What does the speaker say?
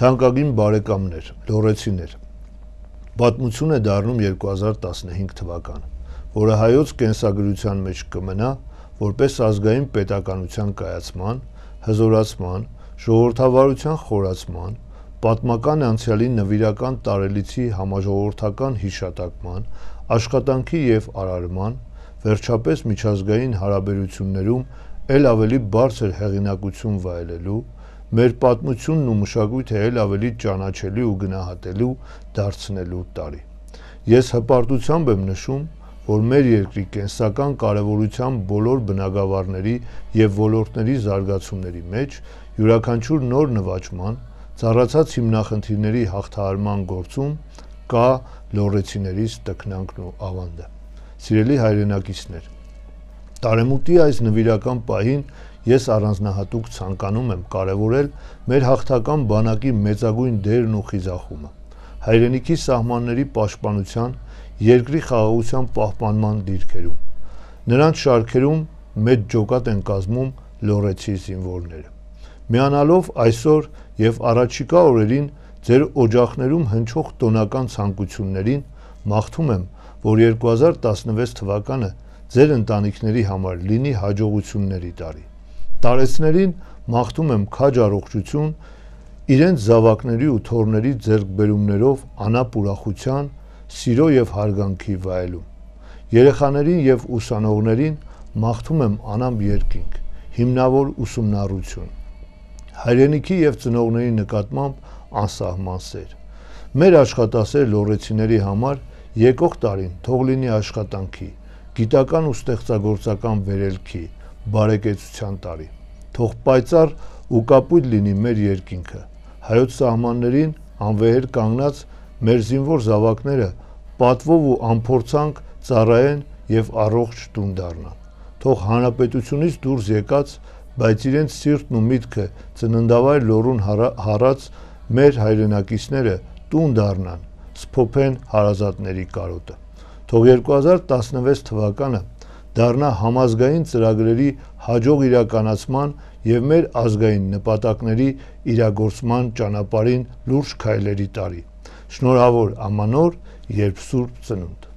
Թանկագին բարեկամներ, լորեցիներ։ Պատմություն է դառնում 2015 թվականը, որը հայոց կենսագրության մեջ կմնա որպես ազգային պետականության կայացման, հզորացման, ժողովրդավարության խորացման, պատմական անցյալի նվիրական տարելիցի համաժողովրդական հիշատակման, աշխատանքի եւ արարման, վերջապես միջազգային հարաբերություններում ել ավելի բարձր հեղինակություն վայելելու, մեր պատմությունն ու մշակույթը էլ ավելի ճանաչելի ու գնահատելու դարձնելու տարի։ Ես հպարտությամբ եմ նշում, որ մեր երկրի կենսական կարևորության բոլոր բնագավառների եւ ոլորտների զարգացումների մեջ յուրաքանչյուր նոր նվաճման, ծառացած հիմնախնդիրների հաղթահարման գործում կա լորեցիներից տքնանքն ու ավանդը։ Սիրելի հայրենակիցներ, տարեմուտի այս նվիրական պահին ես առանձնահատուկ ցանկանում եմ կարևորել մեր հաղթական բանակի մեծագույն դերն ու խիզախումը։ Հայրենիքի սահմանների պաշտպանության, երկրի խաղաղության պահպանման դիրքերում։ Նրանց շարքերում մեծ ջոկատ են կազմում լորեցի զինվորները։ Միանալով այսօր եւ առաջիկա օրերին ձեր օջախներում հնչող տոնական ցանկություններին մաղթում եմ, որ 2016 թվականը ձեր ընտանիքների համար լինի հաջողությունների տարի։ Տարեցներին մաղթում եմ քաջ առողջություն, իրենց զավակների ու թորների ձերկբերումներով անապ ուրախության, սիրո եւ հարգանքի վայելում։ Երեխաներին եւ ուսանողներին մաղթում եմ անամ երկինք, հիմնավոր ուսումնառություն, հայրենիքի եւ ծնողների նկատմամբ անսահման սեր։ Մեր աշխատասեր լորեցիների համար եկող տարին թող լինի աշխատանքի, գիտական ու ստեղծագործական վերելքի, բարեկեցության տարի։ Թող պայծառ ու կապույտ լինի մեր երկինքը։ Հայոց սահմաններին անվեհեր կանգնած մեր զինվոր զավակները պատվով ու ամփորձանք ծառայեն եւ առողջ տուն դառնան։ Թող հանրապետությունից դուրս եկած, բայց իրենց սիրտն ու միտքը ծննդավայր լորուն հարած մեր հայրենակիցները տուն դառնան, սփոփեն հարազատների կարոտը։ Թող 2016 թվականը դառնա համազգային ծրագրերի հաջող իրականացման եւ մեր ազգային նպատակների իրագործման ճանապարհին լուրջ քայլերի տարի։ Շնորհավոր ամանոր, երբ Սուրբ Ծնունդ